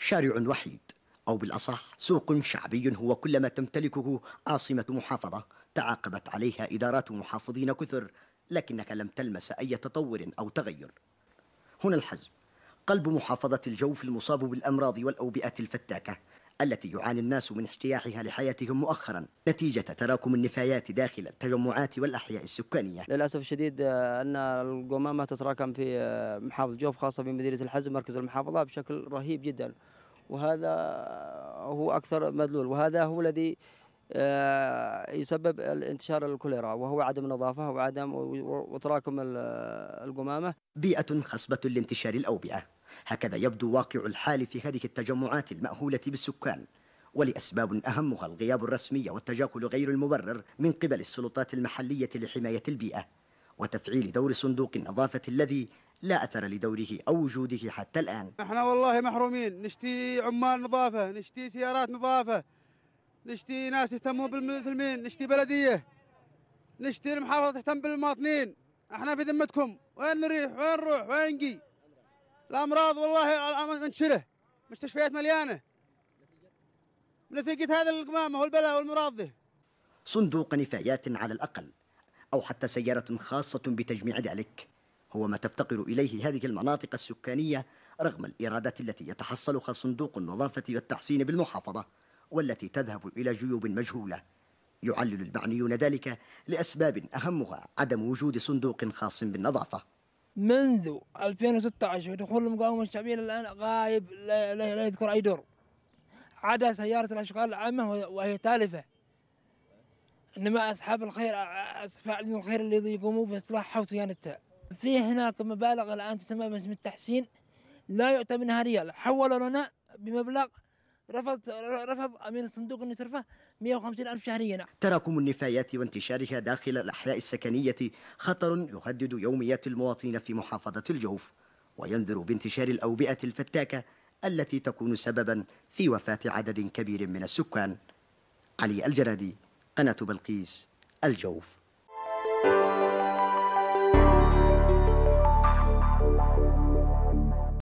شارع وحيد أو بالأصح سوق شعبي هو كل ما تمتلكه عاصمة محافظة تعاقبت عليها إدارات محافظين كثر لكنك لم تلمس أي تطور أو تغير هنا الحزم قلب محافظة الجوف المصاب بالأمراض والأوبئة الفتاكة التي يعاني الناس من اجتياحها لحياتهم مؤخرا نتيجة تراكم النفايات داخل التجمعات والأحياء السكانية للأسف الشديد آه، أن القمامة تتراكم في آه، محافظة جوف خاصة في مدينة الحزم مركز المحافظة بشكل رهيب جدا وهذا هو أكثر مدلول وهذا هو الذي آه، يسبب الانتشار الكوليرا وهو عدم النظافة وعدم وتراكم القمامة بيئة خصبة لانتشار الأوبئة هكذا يبدو واقع الحال في هذه التجمعات المأهولة بالسكان ولأسباب أهمها الغياب الرسمي والتجاكل غير المبرر من قبل السلطات المحلية لحماية البيئة وتفعيل دور صندوق النظافة الذي لا أثر لدوره أو وجوده حتى الآن نحن والله محرومين نشتي عمال نظافة نشتي سيارات نظافة نشتي ناس يهتمون بالمسلمين نشتي بلديه نشتي المحافظه تهتم بالمواطنين احنا في ذمتكم وين نريح وين نروح وين نجي الامراض والله منشره مستشفيات مليانه نتيجه هذا القمامه والبلاء والمراض ده. صندوق نفايات على الاقل او حتى سياره خاصه بتجميع ذلك هو ما تفتقر اليه هذه المناطق السكانيه رغم الايرادات التي يتحصلها صندوق النظافه والتحسين بالمحافظه والتي تذهب إلى جيوب مجهولة يعلل البعنيون ذلك لأسباب أهمها عدم وجود صندوق خاص بالنظافة منذ 2016 ودخول المقاومة الشعبية الآن غايب لا, لا, لا يذكر أي دور عدا سيارة الأشغال العامة وهي تالفة إنما أصحاب الخير فاعلين الخير الذي يقومون بإصلاحها وصيانتها في هناك مبالغ الآن تسمى باسم التحسين لا يؤتى منها ريال حولوا لنا بمبلغ رفض رفض امين الصندوق ان يصرفه 150 الف شهريا تراكم النفايات وانتشارها داخل الاحياء السكنيه خطر يهدد يوميات المواطنين في محافظه الجوف وينذر بانتشار الاوبئه الفتاكه التي تكون سببا في وفاه عدد كبير من السكان علي الجرادي قناه بلقيس الجوف